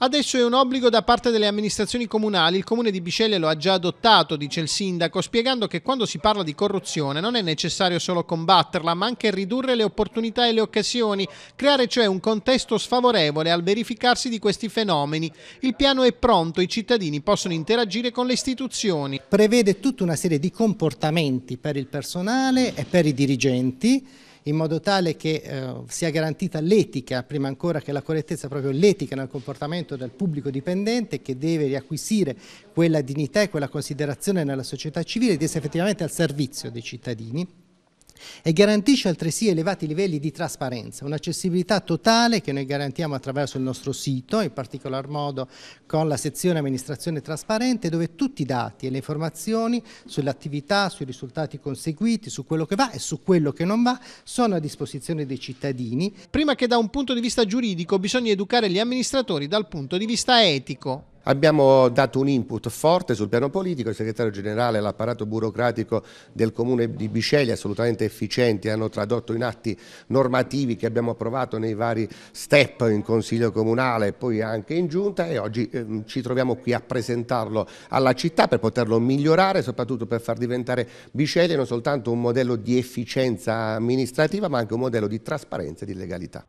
Adesso è un obbligo da parte delle amministrazioni comunali, il comune di Bicelle lo ha già adottato, dice il sindaco, spiegando che quando si parla di corruzione non è necessario solo combatterla, ma anche ridurre le opportunità e le occasioni, creare cioè un contesto sfavorevole al verificarsi di questi fenomeni. Il piano è pronto, i cittadini possono interagire con le istituzioni. Prevede tutta una serie di comportamenti per il personale e per i dirigenti in modo tale che eh, sia garantita l'etica, prima ancora che la correttezza, proprio l'etica nel comportamento del pubblico dipendente che deve riacquisire quella dignità e quella considerazione nella società civile ed essere effettivamente al servizio dei cittadini e garantisce altresì elevati livelli di trasparenza, un'accessibilità totale che noi garantiamo attraverso il nostro sito, in particolar modo con la sezione amministrazione trasparente dove tutti i dati e le informazioni sull'attività, sui risultati conseguiti, su quello che va e su quello che non va sono a disposizione dei cittadini. Prima che da un punto di vista giuridico bisogna educare gli amministratori dal punto di vista etico. Abbiamo dato un input forte sul piano politico, il segretario generale e l'apparato burocratico del comune di Biceglia, assolutamente efficienti, hanno tradotto in atti normativi che abbiamo approvato nei vari step in consiglio comunale e poi anche in giunta e oggi ehm, ci troviamo qui a presentarlo alla città per poterlo migliorare, soprattutto per far diventare Biceglia non soltanto un modello di efficienza amministrativa ma anche un modello di trasparenza e di legalità.